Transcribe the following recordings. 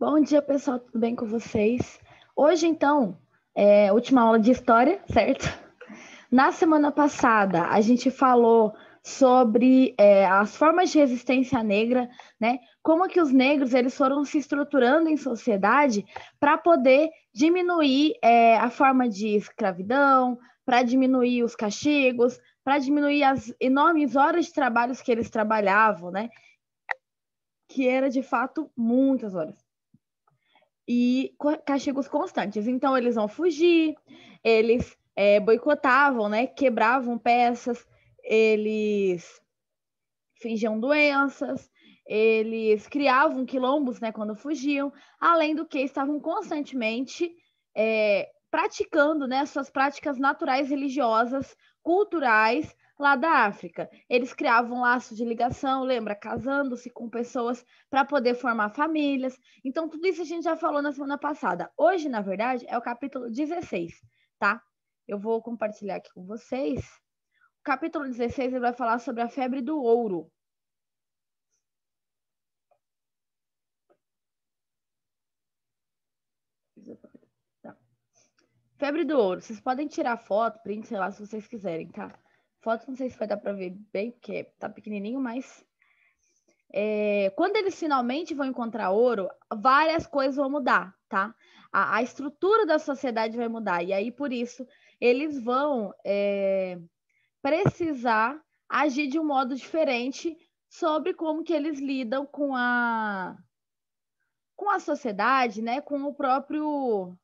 Bom dia, pessoal, tudo bem com vocês? Hoje, então, é última aula de história, certo? Na semana passada, a gente falou sobre é, as formas de resistência negra, né? Como que os negros eles foram se estruturando em sociedade para poder diminuir é, a forma de escravidão, para diminuir os castigos, para diminuir as enormes horas de trabalho que eles trabalhavam, né? Que era de fato muitas horas e castigos constantes. Então, eles vão fugir, eles é, boicotavam, né? Quebravam peças, eles fingiam doenças, eles criavam quilombos, né? Quando fugiam, além do que estavam constantemente é, praticando, né? Suas práticas naturais religiosas, culturais, lá da África. Eles criavam laços de ligação, lembra? Casando-se com pessoas para poder formar famílias. Então, tudo isso a gente já falou na semana passada. Hoje, na verdade, é o capítulo 16, tá? Eu vou compartilhar aqui com vocês. O capítulo 16 ele vai falar sobre a febre do ouro. Febre do ouro. Vocês podem tirar foto, print, sei lá, se vocês quiserem, tá? Foto, não sei se vai dar para ver bem, porque tá pequenininho, mas é, quando eles finalmente vão encontrar ouro, várias coisas vão mudar, tá? A, a estrutura da sociedade vai mudar. E aí, por isso, eles vão é, precisar agir de um modo diferente sobre como que eles lidam com a, com a sociedade, né? Com o próprio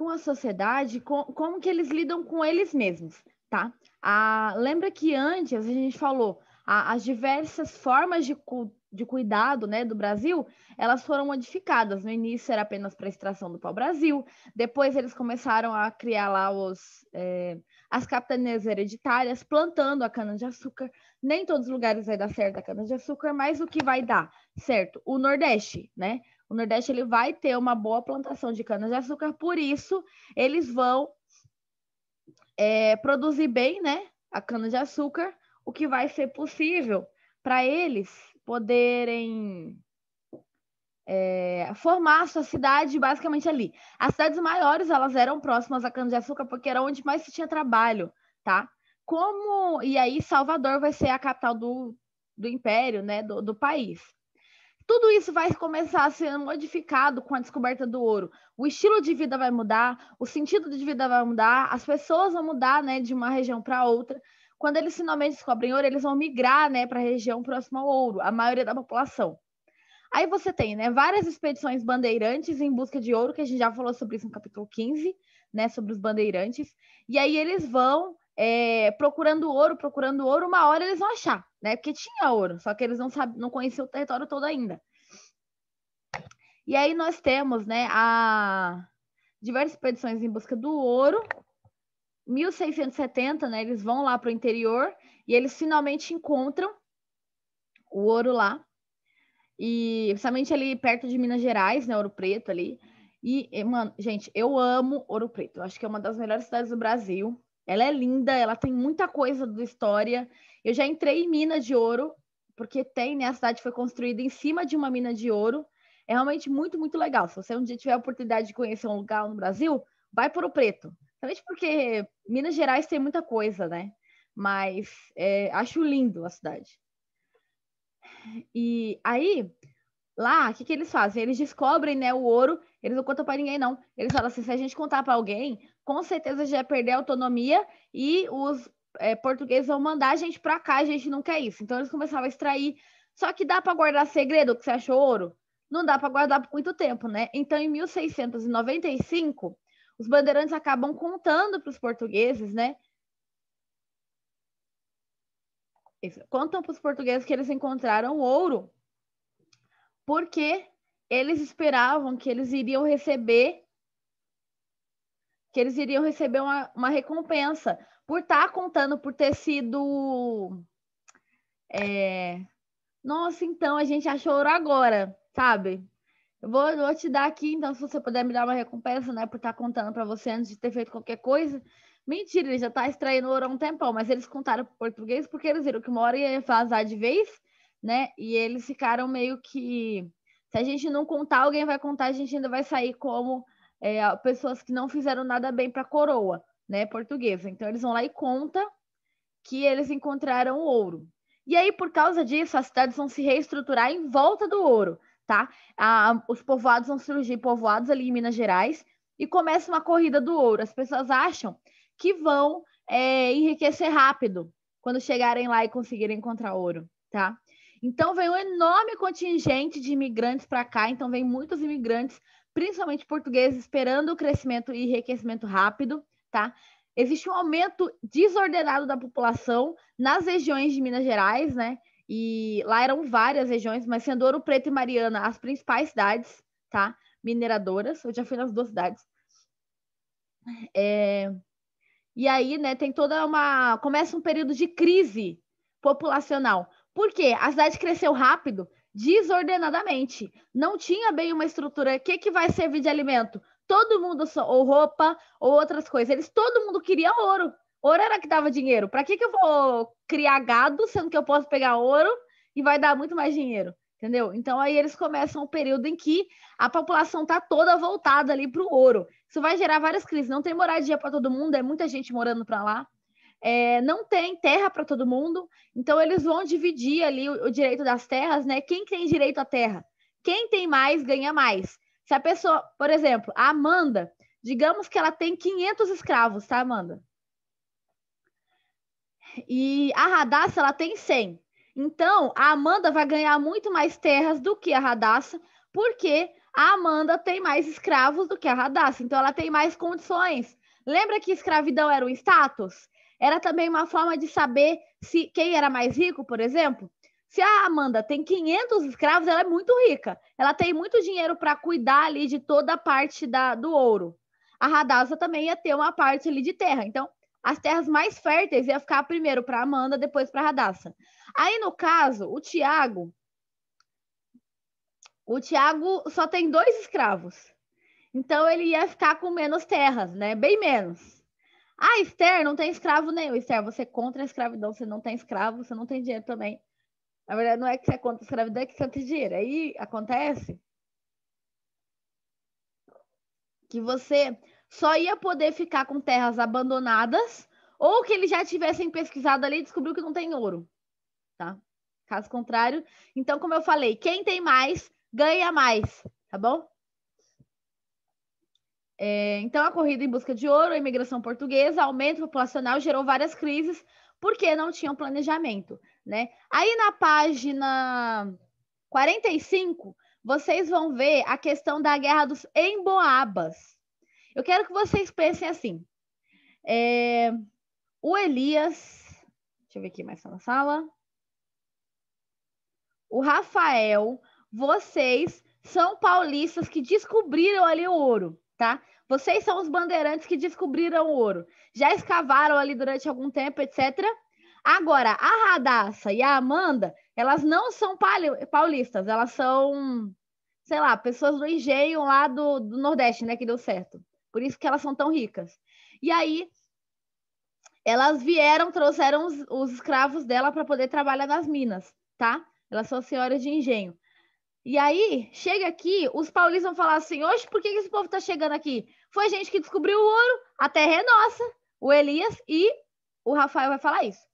com a sociedade, com, como que eles lidam com eles mesmos, tá? A, lembra que antes a gente falou a, as diversas formas de, cu, de cuidado né, do Brasil, elas foram modificadas. No início era apenas para extração do pau-brasil, depois eles começaram a criar lá os, é, as capitanias hereditárias, plantando a cana-de-açúcar. Nem todos os lugares vai dar certo a cana-de-açúcar, mas o que vai dar certo? O Nordeste, né? O Nordeste ele vai ter uma boa plantação de cana-de-açúcar, por isso eles vão é, produzir bem né, a cana-de-açúcar, o que vai ser possível para eles poderem é, formar a sua cidade basicamente ali. As cidades maiores elas eram próximas à cana-de-açúcar porque era onde mais se tinha trabalho, tá? Como e aí Salvador vai ser a capital do, do império, né, do, do país. Tudo isso vai começar a ser modificado com a descoberta do ouro. O estilo de vida vai mudar, o sentido de vida vai mudar, as pessoas vão mudar, né, de uma região para outra. Quando eles finalmente descobrem ouro, eles vão migrar, né, para a região próxima ao ouro, a maioria da população. Aí você tem, né, várias expedições bandeirantes em busca de ouro, que a gente já falou sobre isso no capítulo 15, né, sobre os bandeirantes. E aí eles vão é, procurando ouro, procurando ouro, uma hora eles vão achar né? Porque tinha ouro, só que eles não sabe, não conheciam o território todo ainda. E aí nós temos, né, a diversas expedições em busca do ouro. 1670, né, eles vão lá para o interior e eles finalmente encontram o ouro lá. E principalmente ali perto de Minas Gerais, né, Ouro Preto ali. E, mano, gente, eu amo Ouro Preto. Eu acho que é uma das melhores cidades do Brasil. Ela é linda, ela tem muita coisa da história. Eu já entrei em mina de ouro, porque tem, né? A cidade foi construída em cima de uma mina de ouro. É realmente muito, muito legal. Se você um dia tiver a oportunidade de conhecer um lugar no Brasil, vai para o Preto. Talvez porque Minas Gerais tem muita coisa, né? Mas é, acho lindo a cidade. E aí, lá, o que, que eles fazem? Eles descobrem né, o ouro, eles não contam para ninguém, não. Eles falam assim: se a gente contar para alguém, com certeza já ia perder a autonomia e os é, portugueses vão mandar a gente para cá, a gente não quer isso. Então eles começavam a extrair. Só que dá para guardar segredo que você achou ouro? Não dá para guardar por muito tempo, né? Então em 1695, os bandeirantes acabam contando para os portugueses, né? Contam para os portugueses que eles encontraram ouro, porque eles esperavam que eles iriam receber que eles iriam receber uma, uma recompensa por estar tá contando, por ter sido. É... Nossa, então a gente achou ouro agora, sabe? Eu vou, vou te dar aqui, então, se você puder me dar uma recompensa, né, por estar tá contando para você antes de ter feito qualquer coisa. Mentira, ele já tá extraindo ouro há um tempão, mas eles contaram pro português porque eles viram que uma hora ia vazar de vez, né? E eles ficaram meio que. Se a gente não contar, alguém vai contar, a gente ainda vai sair como é, pessoas que não fizeram nada bem para a coroa né, portuguesa. Então eles vão lá e conta que eles encontraram ouro. E aí, por causa disso, as cidades vão se reestruturar em volta do ouro, tá? Ah, os povoados vão surgir, povoados ali em Minas Gerais, e começa uma corrida do ouro. As pessoas acham que vão é, enriquecer rápido quando chegarem lá e conseguirem encontrar ouro, tá? Então, vem um enorme contingente de imigrantes para cá, então, vem muitos imigrantes, principalmente portugueses, esperando o crescimento e enriquecimento rápido tá? Existe um aumento desordenado da população nas regiões de Minas Gerais, né? E lá eram várias regiões, mas sendo Ouro Preto e Mariana as principais cidades, tá? Mineradoras. Eu já fui nas duas cidades. É... E aí, né, tem toda uma. Começa um período de crise populacional. Por quê? A cidade cresceu rápido, desordenadamente. Não tinha bem uma estrutura. O que, que vai servir de alimento? todo mundo, ou roupa, ou outras coisas. Eles, todo mundo queria ouro. Ouro era que dava dinheiro. Para que, que eu vou criar gado, sendo que eu posso pegar ouro e vai dar muito mais dinheiro? Entendeu? Então aí eles começam o um período em que a população tá toda voltada ali para o ouro. Isso vai gerar várias crises. Não tem moradia para todo mundo, é muita gente morando para lá. É, não tem terra para todo mundo, então eles vão dividir ali o, o direito das terras, né? Quem tem direito à terra? Quem tem mais ganha mais. Se a pessoa, por exemplo, a Amanda, digamos que ela tem 500 escravos, tá, Amanda? E a Radassa, ela tem 100. Então, a Amanda vai ganhar muito mais terras do que a Radassa, porque a Amanda tem mais escravos do que a Radassa. Então, ela tem mais condições. Lembra que escravidão era um status? Era também uma forma de saber se quem era mais rico, por exemplo. Se a Amanda tem 500 escravos, ela é muito rica. Ela tem muito dinheiro para cuidar ali de toda a parte da, do ouro. A Radassa também ia ter uma parte ali de terra. Então, as terras mais férteis ia ficar primeiro para Amanda, depois para Radassa. Aí, no caso, o Tiago. O Tiago só tem dois escravos. Então, ele ia ficar com menos terras, né? Bem menos. A Esther não tem escravo nenhum. Esther, você é contra a escravidão, você não tem escravo, você não tem dinheiro também. Na verdade, não é que você é contra a escravidão, é que você é dinheiro Aí acontece que você só ia poder ficar com terras abandonadas ou que eles já tivessem pesquisado ali e descobriu que não tem ouro, tá? Caso contrário, então, como eu falei, quem tem mais ganha mais, tá bom? É, então, a corrida em busca de ouro, a imigração portuguesa, aumento populacional gerou várias crises porque não tinham planejamento né? Aí na página 45, vocês vão ver a questão da guerra dos emboabas. Eu quero que vocês pensem assim. É, o Elias, deixa eu ver aqui mais na sala. O Rafael, vocês são paulistas que descobriram ali o ouro, tá? Vocês são os bandeirantes que descobriram o ouro. Já escavaram ali durante algum tempo, etc. Agora, a Radassa e a Amanda, elas não são paulistas, elas são, sei lá, pessoas do engenho lá do, do Nordeste, né, que deu certo. Por isso que elas são tão ricas. E aí, elas vieram, trouxeram os, os escravos dela para poder trabalhar nas minas, tá? Elas são senhoras de engenho. E aí, chega aqui, os paulistas vão falar assim: hoje, por que esse povo está chegando aqui? Foi gente que descobriu o ouro, a terra é nossa. O Elias e o Rafael vai falar isso.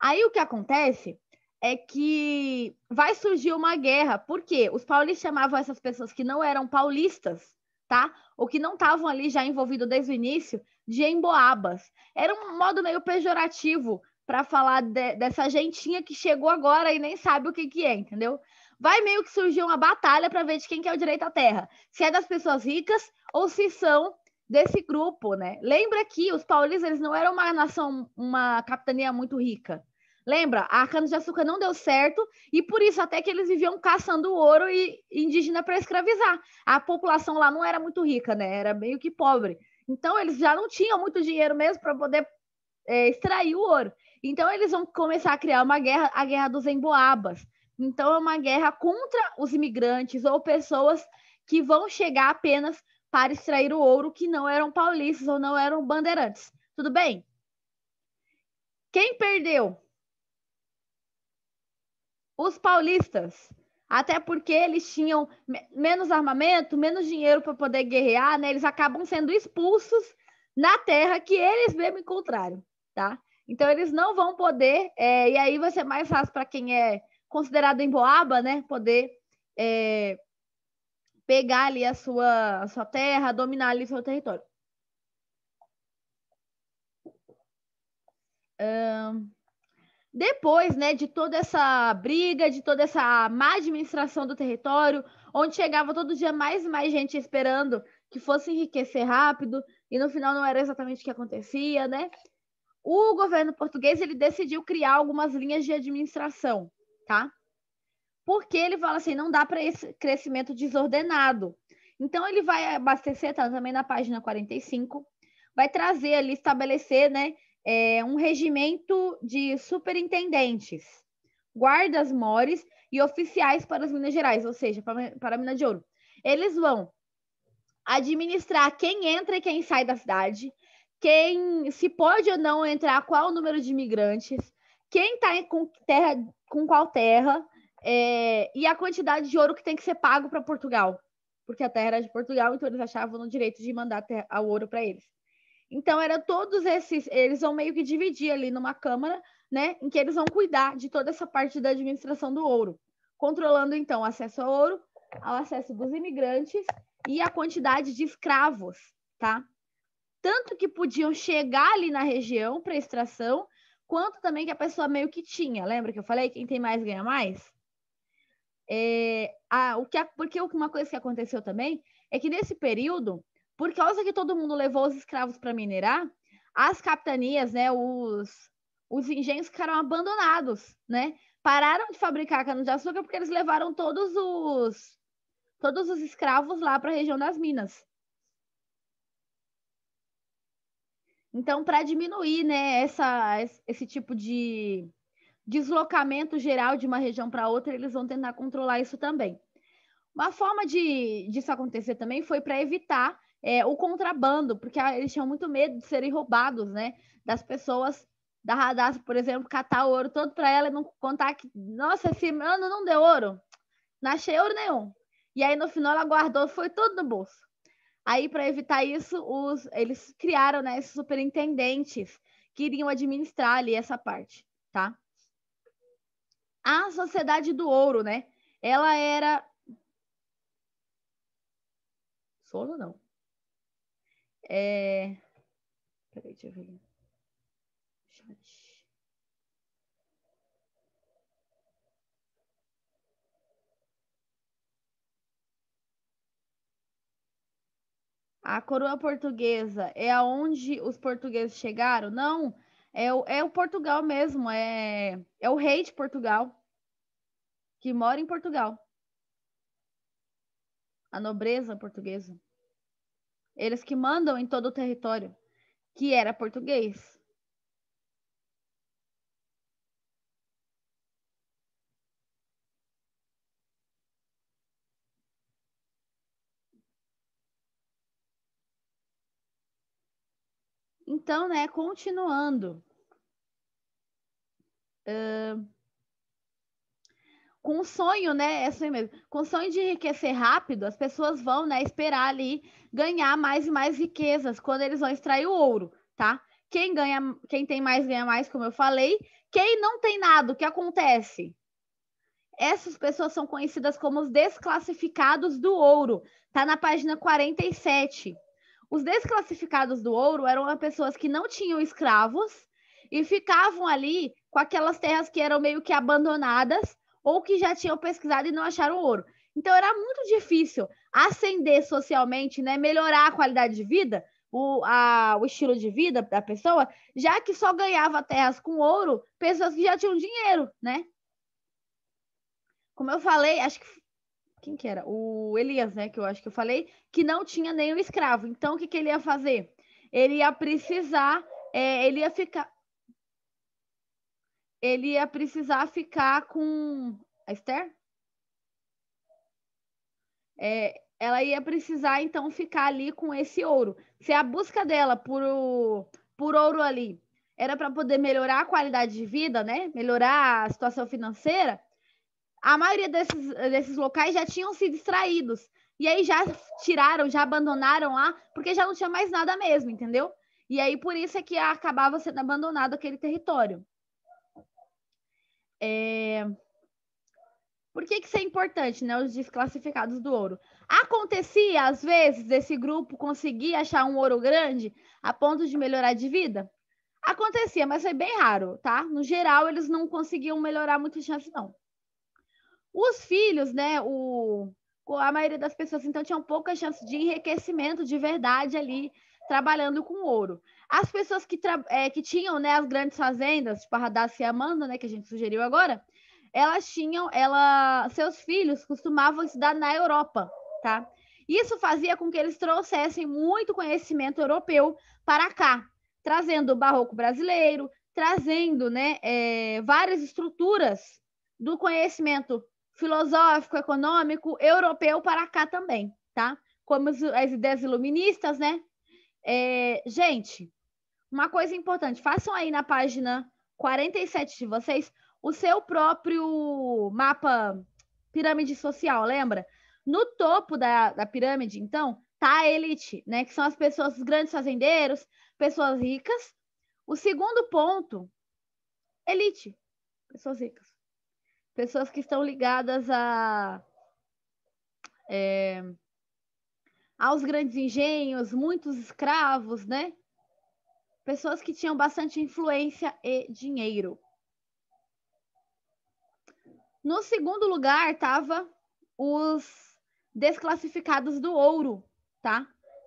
Aí o que acontece é que vai surgir uma guerra, porque os paulistas chamavam essas pessoas que não eram paulistas, tá? Ou que não estavam ali já envolvidos desde o início, de emboabas. Era um modo meio pejorativo para falar de, dessa gentinha que chegou agora e nem sabe o que, que é, entendeu? Vai meio que surgir uma batalha para ver de quem que é o direito à terra. Se é das pessoas ricas ou se são desse grupo, né? Lembra que os paulistas eles não eram uma nação, uma capitania muito rica. Lembra? A cana de açúcar não deu certo e por isso até que eles viviam caçando ouro e indígena para escravizar. A população lá não era muito rica, né? Era meio que pobre. Então eles já não tinham muito dinheiro mesmo para poder é, extrair o ouro. Então eles vão começar a criar uma guerra, a guerra dos emboabas. Então é uma guerra contra os imigrantes ou pessoas que vão chegar apenas para extrair o ouro que não eram paulistas ou não eram bandeirantes. Tudo bem? Quem perdeu? Os paulistas. Até porque eles tinham menos armamento, menos dinheiro para poder guerrear, né? Eles acabam sendo expulsos na terra que eles mesmo encontraram, tá? Então eles não vão poder, é, e aí vai ser mais fácil para quem é considerado emboaba, né? Poder é, pegar ali a sua, a sua terra, dominar ali o seu território. Um, depois, né, de toda essa briga, de toda essa má administração do território, onde chegava todo dia mais e mais gente esperando que fosse enriquecer rápido, e no final não era exatamente o que acontecia, né? O governo português ele decidiu criar algumas linhas de administração, tá? porque ele fala assim, não dá para esse crescimento desordenado. Então ele vai abastecer tá, também na página 45, vai trazer ali estabelecer, né, é, um regimento de superintendentes, guardas mores e oficiais para as Minas Gerais, ou seja, para, para a Minas de Ouro. Eles vão administrar quem entra e quem sai da cidade, quem se pode ou não entrar, qual o número de imigrantes, quem está com terra, com qual terra, é, e a quantidade de ouro que tem que ser pago para Portugal, porque a terra era de Portugal, então eles achavam no direito de mandar terra, o ouro para eles. Então, era todos esses, eles vão meio que dividir ali numa Câmara, né, em que eles vão cuidar de toda essa parte da administração do ouro, controlando então o acesso ao ouro, ao acesso dos imigrantes e a quantidade de escravos, tá? Tanto que podiam chegar ali na região para extração, quanto também que a pessoa meio que tinha. Lembra que eu falei? Quem tem mais ganha mais? É, a, o que, a, porque uma coisa que aconteceu também é que nesse período, por causa que todo mundo levou os escravos para minerar, as capitanias, né, os, os engenhos ficaram abandonados, né? Pararam de fabricar cana-de-açúcar porque eles levaram todos os todos os escravos lá para a região das minas. Então, para diminuir, né, essa, esse tipo de deslocamento geral de uma região para outra, eles vão tentar controlar isso também. Uma forma de disso acontecer também foi para evitar é, o contrabando, porque ah, eles tinham muito medo de serem roubados, né? Das pessoas da Radassa, por exemplo, catar o ouro todo para ela e não contar que, nossa, esse ano não deu ouro, não achei ouro nenhum. E aí no final ela guardou, foi tudo no bolso. Aí para evitar isso, os, eles criaram né, esses superintendentes que iriam administrar ali essa parte, tá? a Sociedade do Ouro, né? Ela era. Sono não. É... Peraí, deixa eu ver. A coroa portuguesa é aonde os portugueses chegaram? Não. É o, é o Portugal mesmo, é, é o rei de Portugal, que mora em Portugal. A nobreza portuguesa. Eles que mandam em todo o território, que era português. Então, né, continuando. Uh, com o sonho, né? É assim mesmo. Com sonho de enriquecer rápido, as pessoas vão, né, esperar ali ganhar mais e mais riquezas quando eles vão extrair o ouro, tá? Quem ganha, quem tem mais ganha mais, como eu falei. Quem não tem nada, o que acontece? Essas pessoas são conhecidas como os desclassificados do ouro. Tá na página 47. Os desclassificados do ouro eram pessoas que não tinham escravos e ficavam ali com aquelas terras que eram meio que abandonadas ou que já tinham pesquisado e não acharam ouro. Então era muito difícil ascender socialmente, né, melhorar a qualidade de vida, o, a, o estilo de vida da pessoa, já que só ganhava terras com ouro pessoas que já tinham dinheiro, né? Como eu falei, acho que quem que era? O Elias, né? Que eu acho que eu falei, que não tinha nenhum escravo. Então, o que, que ele ia fazer? Ele ia precisar, é, ele ia ficar. Ele ia precisar ficar com. A Esther? É, ela ia precisar, então, ficar ali com esse ouro. Se a busca dela por, o, por ouro ali era para poder melhorar a qualidade de vida, né? Melhorar a situação financeira, a maioria desses, desses locais já tinham se distraídos. E aí já tiraram, já abandonaram lá, porque já não tinha mais nada mesmo, entendeu? E aí por isso é que acabava sendo abandonado aquele território. É... Por que, que isso é importante, né? Os desclassificados do ouro. Acontecia, às vezes, esse grupo conseguir achar um ouro grande a ponto de melhorar de vida? Acontecia, mas foi bem raro, tá? No geral, eles não conseguiam melhorar a chance, não. Os filhos, né? O, a maioria das pessoas, então, tinham pouca chance de enriquecimento de verdade ali, trabalhando com ouro. As pessoas que, é, que tinham né, as grandes fazendas, tipo a Radassa e a Amanda, né, que a gente sugeriu agora, elas tinham, ela, seus filhos costumavam estudar na Europa, tá? Isso fazia com que eles trouxessem muito conhecimento europeu para cá, trazendo o barroco brasileiro, trazendo né, é, várias estruturas do conhecimento filosófico, econômico europeu para cá também, tá? Como as ideias iluministas, né? É, gente, uma coisa importante, façam aí na página 47 de vocês o seu próprio mapa pirâmide social, lembra? No topo da, da pirâmide, então, tá a elite, né? Que são as pessoas, os grandes fazendeiros, pessoas ricas. O segundo ponto, elite, pessoas ricas pessoas que estão ligadas a é, aos grandes engenhos, muitos escravos, né? Pessoas que tinham bastante influência e dinheiro. No segundo lugar estava os desclassificados do ouro, tá?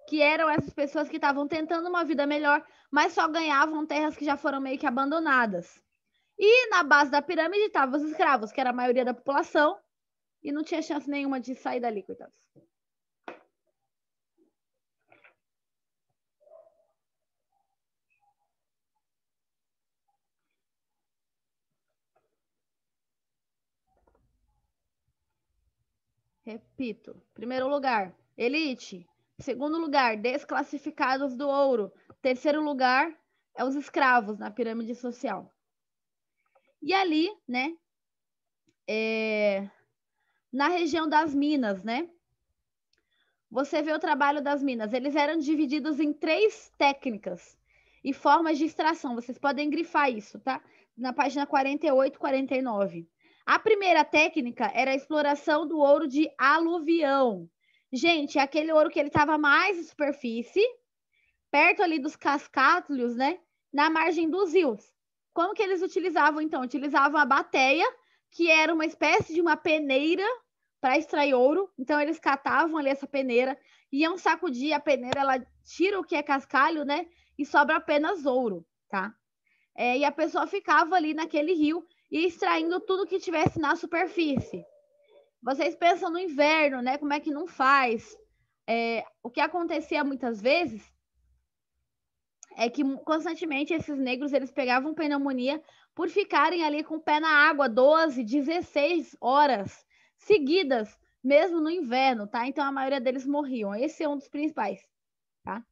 Que eram essas pessoas que estavam tentando uma vida melhor, mas só ganhavam terras que já foram meio que abandonadas. E na base da pirâmide estavam os escravos, que era a maioria da população, e não tinha chance nenhuma de sair dali, coitados. Repito. Primeiro lugar, elite. Segundo lugar, desclassificados do ouro. Terceiro lugar, é os escravos na pirâmide social. E ali, né, é, na região das minas, né, você vê o trabalho das minas. Eles eram divididos em três técnicas e formas de extração. Vocês podem grifar isso, tá? Na página 48, 49. A primeira técnica era a exploração do ouro de aluvião. Gente, é aquele ouro que ele estava mais em superfície, perto ali dos cascatos, né? Na margem dos rios. Como que eles utilizavam, então? Utilizavam a bateia, que era uma espécie de uma peneira para extrair ouro. Então, eles catavam ali essa peneira, iam sacudir a peneira, ela tira o que é cascalho, né? E sobra apenas ouro, tá? É, e a pessoa ficava ali naquele rio e extraindo tudo que tivesse na superfície. Vocês pensam no inverno, né? Como é que não faz? É, o que acontecia muitas vezes é que constantemente esses negros eles pegavam pneumonia por ficarem ali com o pé na água 12, 16 horas seguidas, mesmo no inverno, tá? Então a maioria deles morriam. Esse é um dos principais, tá?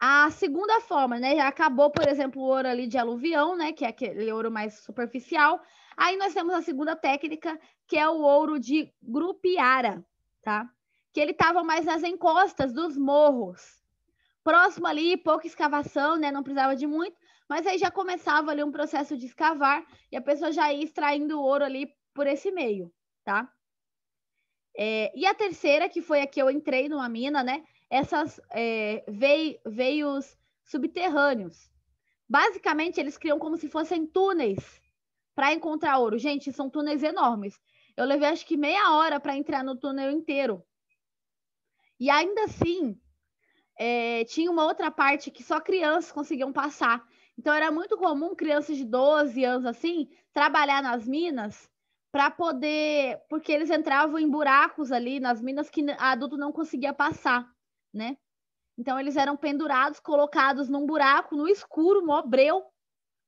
A segunda forma, né? Acabou, por exemplo, o ouro ali de aluvião, né? Que é aquele ouro mais superficial. Aí nós temos a segunda técnica, que é o ouro de grupiara, tá? Que ele estava mais nas encostas dos morros próximo ali, pouca escavação, né? Não precisava de muito, mas aí já começava ali um processo de escavar e a pessoa já ia extraindo ouro ali por esse meio, tá? É, e a terceira, que foi a que eu entrei numa mina, né? Essas é, veio, veios subterrâneos. Basicamente, eles criam como se fossem túneis para encontrar ouro. Gente, são túneis enormes. Eu levei acho que meia hora para entrar no túnel inteiro. E ainda assim, é, tinha uma outra parte que só crianças conseguiam passar. Então era muito comum crianças de 12 anos assim trabalhar nas minas para poder, porque eles entravam em buracos ali nas minas que adulto não conseguia passar, né? Então eles eram pendurados, colocados num buraco no escuro, mobreu,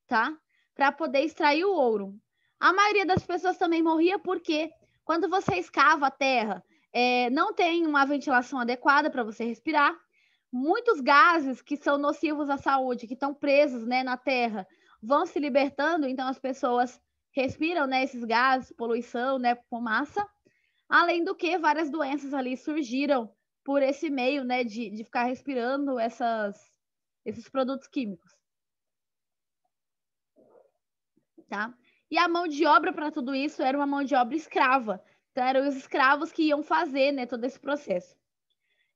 tá? Para poder extrair o ouro. A maioria das pessoas também morria porque quando você escava a terra, é, não tem uma ventilação adequada para você respirar, muitos gases que são nocivos à saúde, que estão presos né, na terra, vão se libertando, então as pessoas respiram né, esses gases, poluição, né, fumaça, além do que várias doenças ali surgiram por esse meio né, de, de ficar respirando essas, esses produtos químicos. Tá? E a mão de obra para tudo isso era uma mão de obra escrava. Então, eram os escravos que iam fazer né, todo esse processo.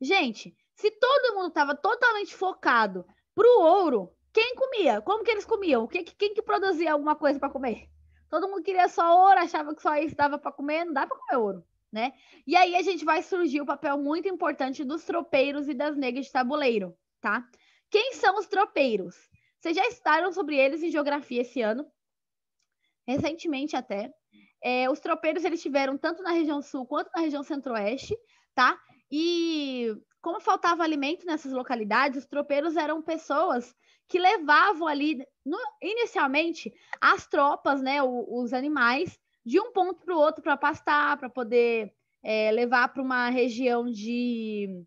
Gente, se todo mundo estava totalmente focado pro ouro, quem comia? Como que eles comiam? Quem, quem que produzia alguma coisa para comer? Todo mundo queria só ouro, achava que só isso dava para comer, não dá para comer ouro, né? E aí a gente vai surgir o papel muito importante dos tropeiros e das negras de tabuleiro, tá? Quem são os tropeiros? Vocês já estudaram sobre eles em geografia esse ano, recentemente até. É, os tropeiros eles tiveram tanto na região sul quanto na região centro-oeste, tá? E como faltava alimento nessas localidades, os tropeiros eram pessoas que levavam ali, no, inicialmente, as tropas, né, o, os animais, de um ponto para o outro para pastar, para poder é, levar para uma região de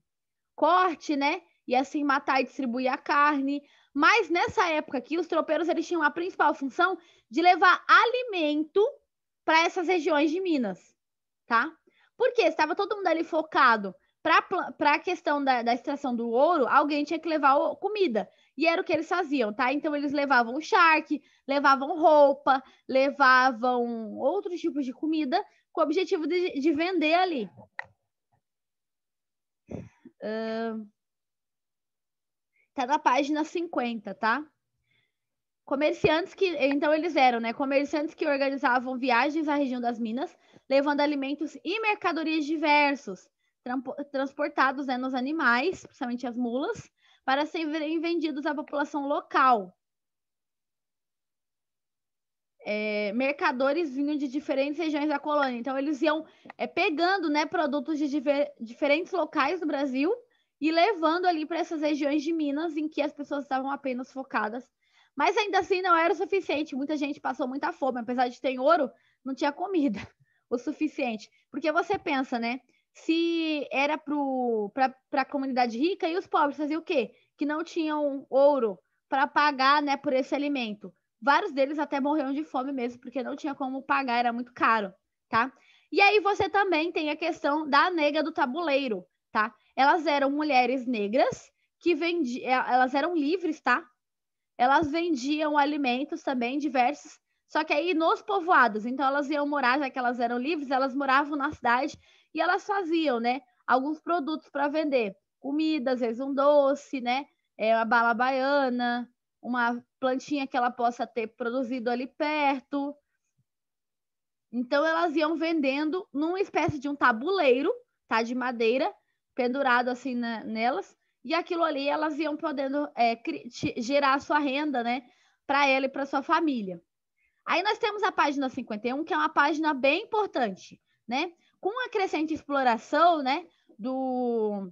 corte, né? E assim matar e distribuir a carne. Mas nessa época aqui, os tropeiros eles tinham a principal função de levar alimento para essas regiões de Minas, tá? Porque estava todo mundo ali focado para a questão da, da, extração do ouro, alguém tinha que levar comida. E era o que eles faziam, tá? Então eles levavam charque, levavam roupa, levavam outros tipos de comida com o objetivo de, de vender ali. Uh, tá na página 50, tá? Comerciantes que, então eles eram, né? Comerciantes que organizavam viagens à região das minas, levando alimentos e mercadorias diversos transportados né, nos animais, principalmente as mulas, para serem vendidos à população local. É, mercadores vinham de diferentes regiões da colônia, então eles iam é, pegando né, produtos de diver, diferentes locais do Brasil e levando ali para essas regiões de Minas em que as pessoas estavam apenas focadas. Mas ainda assim não era o suficiente, muita gente passou muita fome, apesar de ter ouro, não tinha comida o suficiente. Porque você pensa, né? se era para a comunidade rica e os pobres faziam o quê? Que não tinham ouro para pagar né, por esse alimento. Vários deles até morreram de fome mesmo, porque não tinha como pagar, era muito caro, tá? E aí você também tem a questão da nega do tabuleiro, tá? Elas eram mulheres negras que vendiam, é, elas eram livres, tá? Elas vendiam alimentos também diversos, só que aí nos povoados. Então elas iam morar, já que elas eram livres, elas moravam na cidade e elas faziam, né? Alguns produtos para vender. Comida, às vezes um doce, né? É, uma bala baiana, uma plantinha que ela possa ter produzido ali perto. Então elas iam vendendo numa espécie de um tabuleiro, tá, de madeira, pendurado assim na, nelas, e aquilo ali elas iam podendo é, gerar a sua renda, né, para ela e para sua família. Aí nós temos a página 51, que é uma página bem importante, né? com a crescente exploração, né, do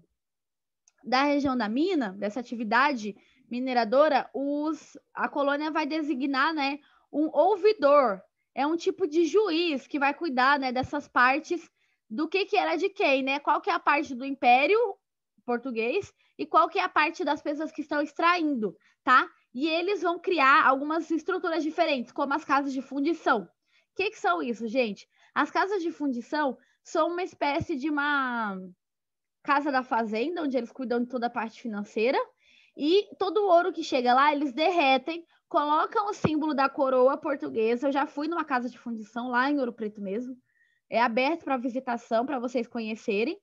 da região da mina, dessa atividade mineradora, os, a colônia vai designar, né, um ouvidor. É um tipo de juiz que vai cuidar, né, dessas partes do que que era de quem, né? Qual que é a parte do império português e qual que é a parte das pessoas que estão extraindo, tá? E eles vão criar algumas estruturas diferentes, como as casas de fundição. O que, que são isso, gente? As casas de fundição são uma espécie de uma casa da fazenda, onde eles cuidam de toda a parte financeira. E todo o ouro que chega lá, eles derretem, colocam o símbolo da coroa portuguesa. Eu já fui numa casa de fundição lá em Ouro Preto mesmo. É aberto para visitação, para vocês conhecerem.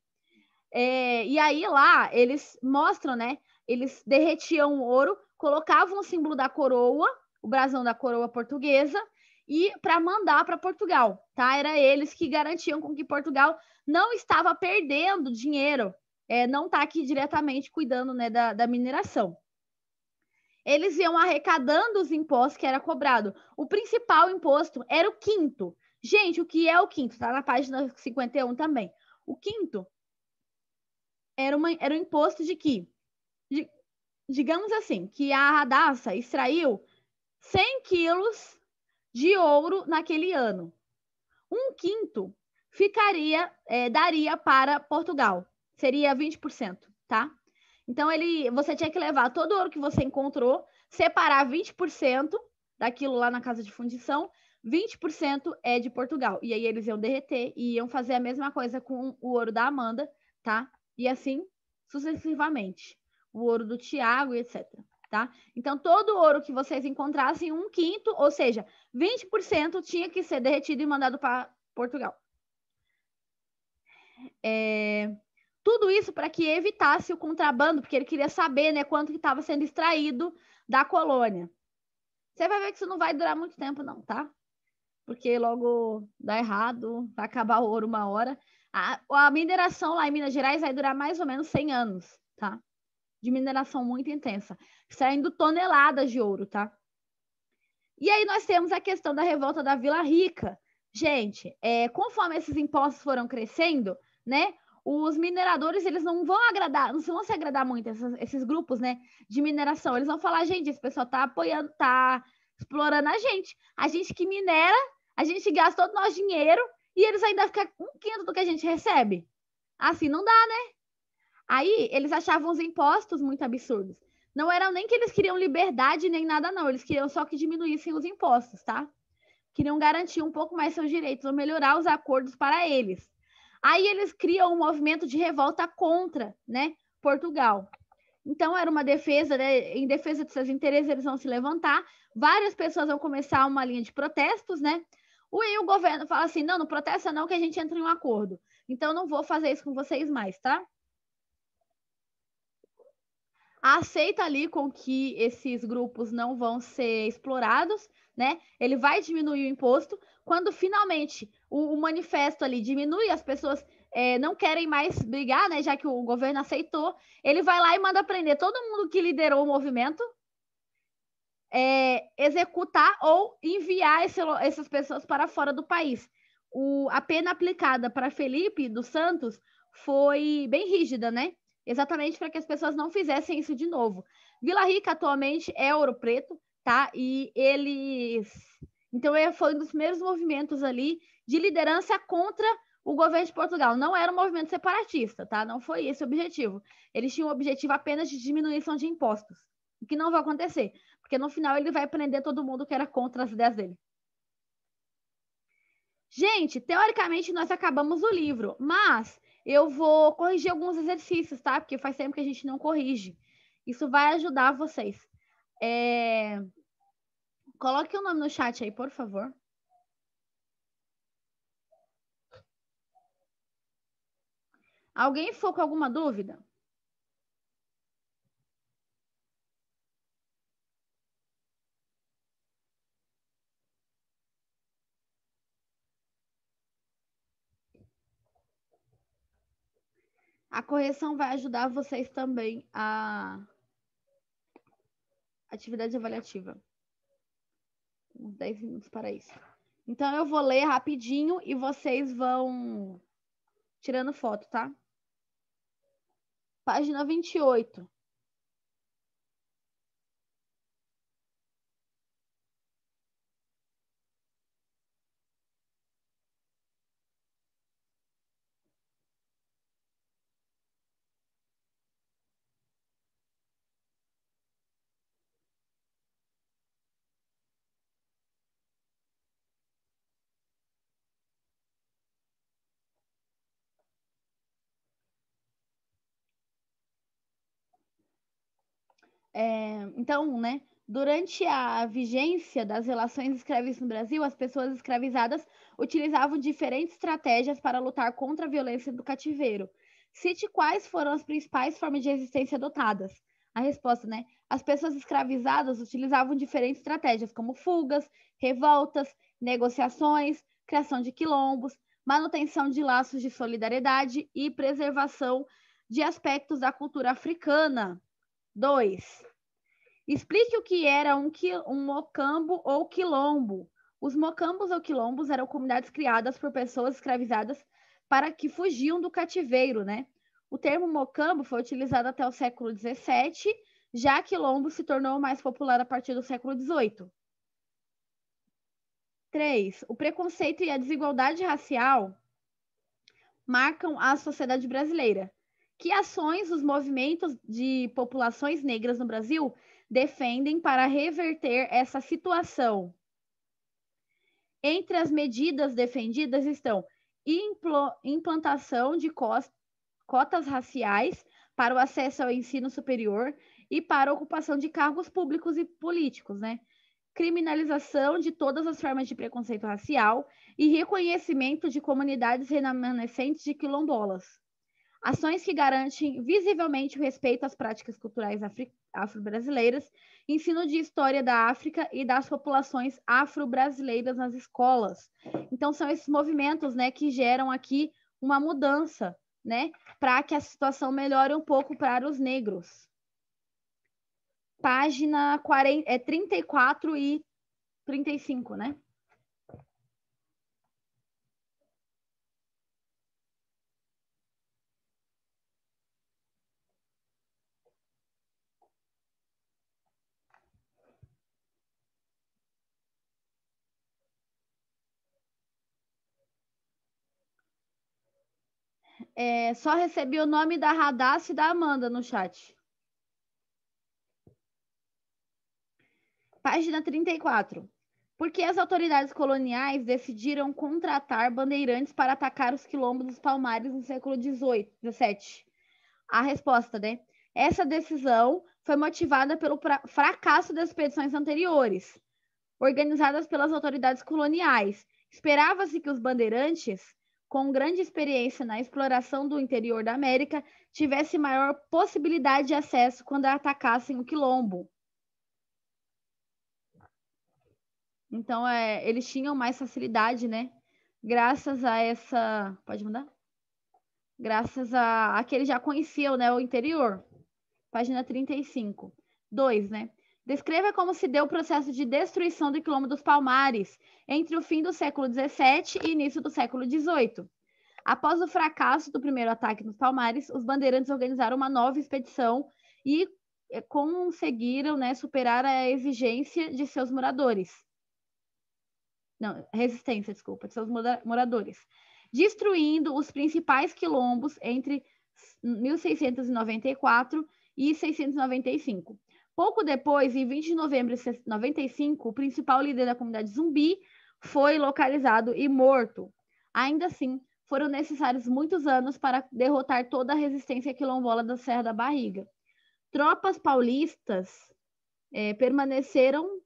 É, e aí lá eles mostram, né? Eles derretiam o ouro, colocavam o símbolo da coroa, o brasão da coroa portuguesa, e para mandar para Portugal, tá? Era eles que garantiam com que Portugal não estava perdendo dinheiro, é, não está aqui diretamente cuidando né, da, da mineração. Eles iam arrecadando os impostos que era cobrado. O principal imposto era o quinto. Gente, o que é o quinto? Está na página 51 também. O quinto era, uma, era um imposto de que, de, digamos assim, que a Radassa extraiu 100 quilos de ouro naquele ano. Um quinto ficaria, é, daria para Portugal, seria 20%, tá? Então ele, você tinha que levar todo o ouro que você encontrou, separar 20% daquilo lá na casa de fundição, 20% é de Portugal. E aí eles iam derreter e iam fazer a mesma coisa com o ouro da Amanda, tá? E assim sucessivamente. O ouro do Tiago e etc tá? Então, todo ouro que vocês encontrassem, um quinto, ou seja, 20% tinha que ser derretido e mandado para Portugal. É... Tudo isso para que evitasse o contrabando, porque ele queria saber né, quanto que estava sendo extraído da colônia. Você vai ver que isso não vai durar muito tempo, não, tá? Porque logo dá errado, vai acabar o ouro uma hora. A, a mineração lá em Minas Gerais vai durar mais ou menos 100 anos, tá? de mineração muito intensa, saindo toneladas de ouro, tá? E aí nós temos a questão da revolta da Vila Rica. Gente, é, conforme esses impostos foram crescendo, né? Os mineradores, eles não vão agradar, não vão se agradar muito esses, esses grupos, né, de mineração. Eles vão falar, gente, esse pessoal tá apoiando, tá explorando a gente. A gente que minera, a gente gasta todo o nosso dinheiro e eles ainda ficam um quinto do que a gente recebe. Assim não dá, né? Aí eles achavam os impostos muito absurdos. Não era nem que eles queriam liberdade nem nada, não. Eles queriam só que diminuíssem os impostos, tá? Queriam garantir um pouco mais seus direitos ou melhorar os acordos para eles. Aí eles criam um movimento de revolta contra, né, Portugal. Então era uma defesa, né, em defesa de seus interesses eles vão se levantar. Várias pessoas vão começar uma linha de protestos, né? E o governo fala assim, não, não protesta não que a gente entra em um acordo. Então não vou fazer isso com vocês mais, tá? aceita ali com que esses grupos não vão ser explorados, né? Ele vai diminuir o imposto. Quando finalmente o, o manifesto ali diminui, as pessoas é, não querem mais brigar, né? Já que o governo aceitou, ele vai lá e manda prender todo mundo que liderou o movimento, é, executar ou enviar esse, essas pessoas para fora do país. O, a pena aplicada para Felipe dos Santos foi bem rígida, né? exatamente para que as pessoas não fizessem isso de novo. Vila Rica atualmente é ouro preto, tá? E eles. Então, é, foi um dos primeiros movimentos ali de liderança contra o governo de Portugal. Não era um movimento separatista, tá? Não foi esse o objetivo. Eles tinham o objetivo apenas de diminuição de impostos, o que não vai acontecer, porque no final ele vai prender todo mundo que era contra as ideias dele. Gente, teoricamente nós acabamos o livro, mas eu vou corrigir alguns exercícios, tá? Porque faz tempo que a gente não corrige. Isso vai ajudar vocês. É... Coloque o nome no chat aí, por favor. Alguém ficou com alguma dúvida? A correção vai ajudar vocês também a atividade avaliativa. Uns 10 minutos para isso. Então, eu vou ler rapidinho e vocês vão tirando foto, tá? Página 28. É, então, né, durante a vigência das relações escravistas no Brasil, as pessoas escravizadas utilizavam diferentes estratégias para lutar contra a violência do cativeiro. Cite quais foram as principais formas de resistência adotadas. A resposta, né? As pessoas escravizadas utilizavam diferentes estratégias, como fugas, revoltas, negociações, criação de quilombos, manutenção de laços de solidariedade e preservação de aspectos da cultura africana. 2. Explique o que era um, um mocambo ou quilombo. Os mocambos ou quilombos eram comunidades criadas por pessoas escravizadas para que fugiam do cativeiro, né? O termo mocambo foi utilizado até o século XVII, já quilombo se tornou mais popular a partir do século XVIII. 3. O preconceito e a desigualdade racial marcam a sociedade brasileira. Que ações os movimentos de populações negras no Brasil defendem para reverter essa situação. Entre as medidas defendidas estão implantação de cotas raciais para o acesso ao ensino superior e para a ocupação de cargos públicos e políticos, né? Criminalização de todas as formas de preconceito racial e reconhecimento de comunidades remanescentes de quilombolas ações que garantem visivelmente o respeito às práticas culturais afro-brasileiras, ensino de história da África e das populações afro-brasileiras nas escolas. Então, são esses movimentos né, que geram aqui uma mudança né, para que a situação melhore um pouco para os negros. Página 40, é, 34 e 35, né? É, só recebi o nome da Radassi e da Amanda no chat. Página 34. Por que as autoridades coloniais decidiram contratar bandeirantes para atacar os quilombos dos palmares no século XVIII? A resposta, né? Essa decisão foi motivada pelo fracasso das expedições anteriores, organizadas pelas autoridades coloniais. Esperava-se que os bandeirantes com grande experiência na exploração do interior da América, tivesse maior possibilidade de acesso quando atacassem o quilombo. Então, é, eles tinham mais facilidade, né? Graças a essa. Pode mandar? Graças a, a que eles já conheciam, né? O interior. Página 35. 2, né? Descreva como se deu o processo de destruição do quilombo dos Palmares entre o fim do século XVII e início do século XVIII. Após o fracasso do primeiro ataque nos Palmares, os bandeirantes organizaram uma nova expedição e eh, conseguiram né, superar a exigência de seus moradores. Não, resistência, desculpa, de seus moradores, destruindo os principais quilombos entre 1694 e 695. Pouco depois, em 20 de novembro de 95, o principal líder da comunidade zumbi foi localizado e morto. Ainda assim, foram necessários muitos anos para derrotar toda a resistência quilombola da Serra da Barriga. Tropas paulistas é, permaneceram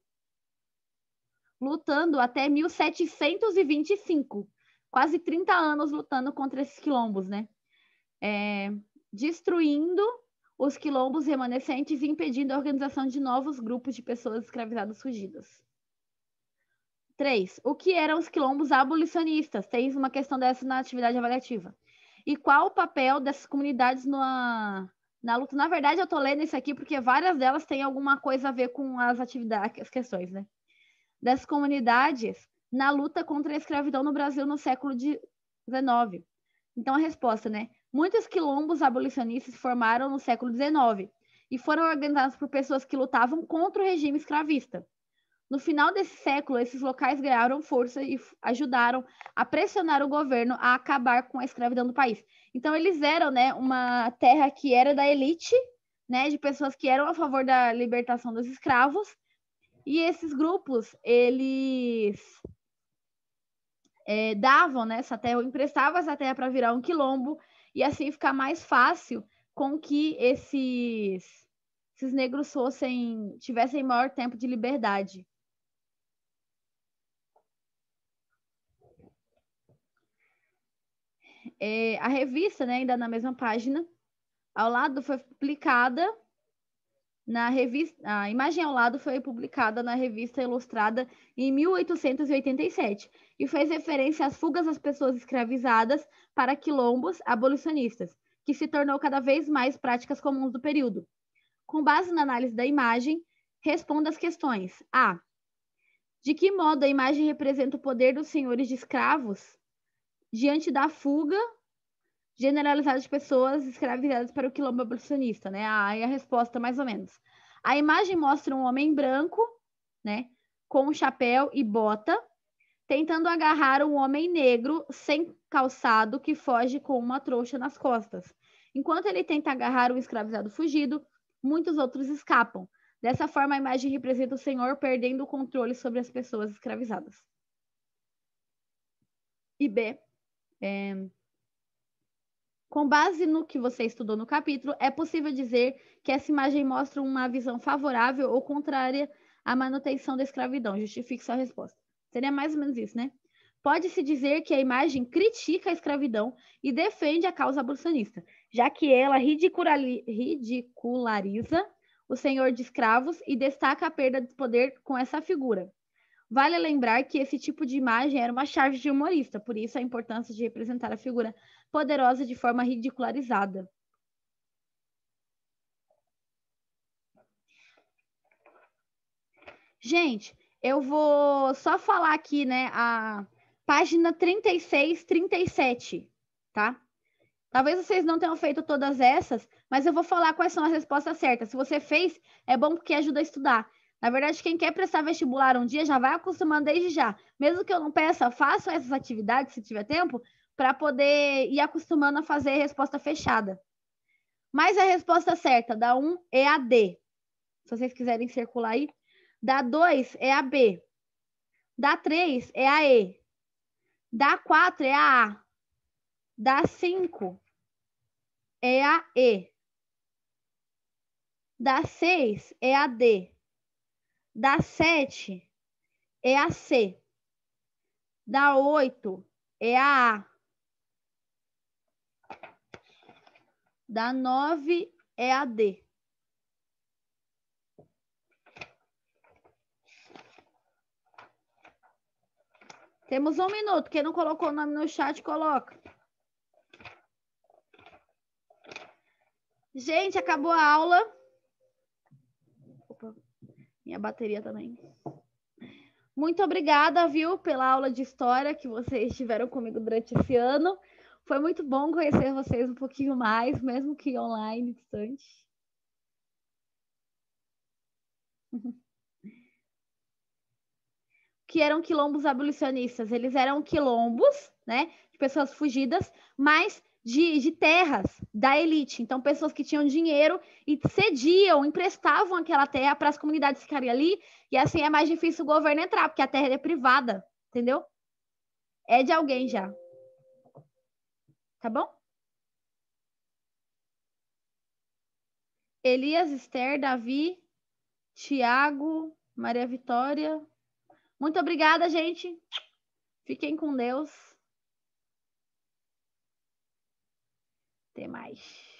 lutando até 1725, quase 30 anos lutando contra esses quilombos, né? É, destruindo os quilombos remanescentes impedindo a organização de novos grupos de pessoas escravizadas fugidas. 3. O que eram os quilombos abolicionistas? Tem uma questão dessa na atividade avaliativa. E qual o papel dessas comunidades na, na luta? Na verdade, eu estou lendo isso aqui porque várias delas têm alguma coisa a ver com as atividades, as questões, né? Das comunidades na luta contra a escravidão no Brasil no século XIX. Então, a resposta, né? Muitos quilombos abolicionistas se formaram no século XIX e foram organizados por pessoas que lutavam contra o regime escravista. No final desse século, esses locais ganharam força e ajudaram a pressionar o governo a acabar com a escravidão do país. Então, eles eram né, uma terra que era da elite, né, de pessoas que eram a favor da libertação dos escravos, e esses grupos, eles é, davam né, essa terra, emprestavam essa terra para virar um quilombo, e assim ficar mais fácil com que esses, esses negros fossem tivessem maior tempo de liberdade. É, a revista, né, ainda na mesma página, ao lado foi publicada na revista, a imagem ao lado foi publicada na revista Ilustrada em 1887 e fez referência às fugas das pessoas escravizadas para quilombos abolicionistas, que se tornou cada vez mais práticas comuns do período. Com base na análise da imagem, responda as questões: a. De que modo a imagem representa o poder dos senhores de escravos diante da fuga generalizada de pessoas escravizadas para o quilombo abolicionista, né? Aí a resposta, mais ou menos. A imagem mostra um homem branco, né? Com um chapéu e bota, tentando agarrar um homem negro sem calçado que foge com uma trouxa nas costas. Enquanto ele tenta agarrar o um escravizado fugido, muitos outros escapam. Dessa forma, a imagem representa o Senhor perdendo o controle sobre as pessoas escravizadas. E B. É... Com base no que você estudou no capítulo, é possível dizer que essa imagem mostra uma visão favorável ou contrária à manutenção da escravidão? Justifique sua resposta. Seria mais ou menos isso, né? Pode-se dizer que a imagem critica a escravidão e defende a causa abolicionista, já que ela ridiculariza o senhor de escravos e destaca a perda de poder com essa figura. Vale lembrar que esse tipo de imagem era uma charge de humorista, por isso a importância de representar a figura poderosa de forma ridicularizada. Gente, eu vou só falar aqui, né, a página 36, 37, tá? Talvez vocês não tenham feito todas essas, mas eu vou falar quais são as respostas certas. Se você fez, é bom porque ajuda a estudar. Na verdade, quem quer prestar vestibular um dia já vai acostumando desde já. Mesmo que eu não peça, faço essas atividades, se tiver tempo, para poder ir acostumando a fazer resposta fechada. Mas a resposta certa da 1 é a D. Se vocês quiserem circular aí. Da 2 é a B. Da 3 é a E. Da 4 é a A. Da 5 é a E. Da 6 é a D. Da 7 é a C. Da 8 é a A. Da 9 é a D. Temos um minuto. Quem não colocou o nome no chat, coloca. Gente, acabou a aula minha bateria também. Muito obrigada, viu, pela aula de história que vocês tiveram comigo durante esse ano. Foi muito bom conhecer vocês um pouquinho mais, mesmo que online, distante. que eram quilombos abolicionistas. Eles eram quilombos, né, de pessoas fugidas, mas de, de, terras da elite. Então, pessoas que tinham dinheiro e cediam, emprestavam aquela terra para as comunidades ficarem ali, e assim é mais difícil o governo entrar, porque a terra é privada, entendeu? É de alguém já. Tá bom? Elias, Esther, Davi, Tiago, Maria Vitória. Muito obrigada, gente. Fiquem com Deus. Até mais.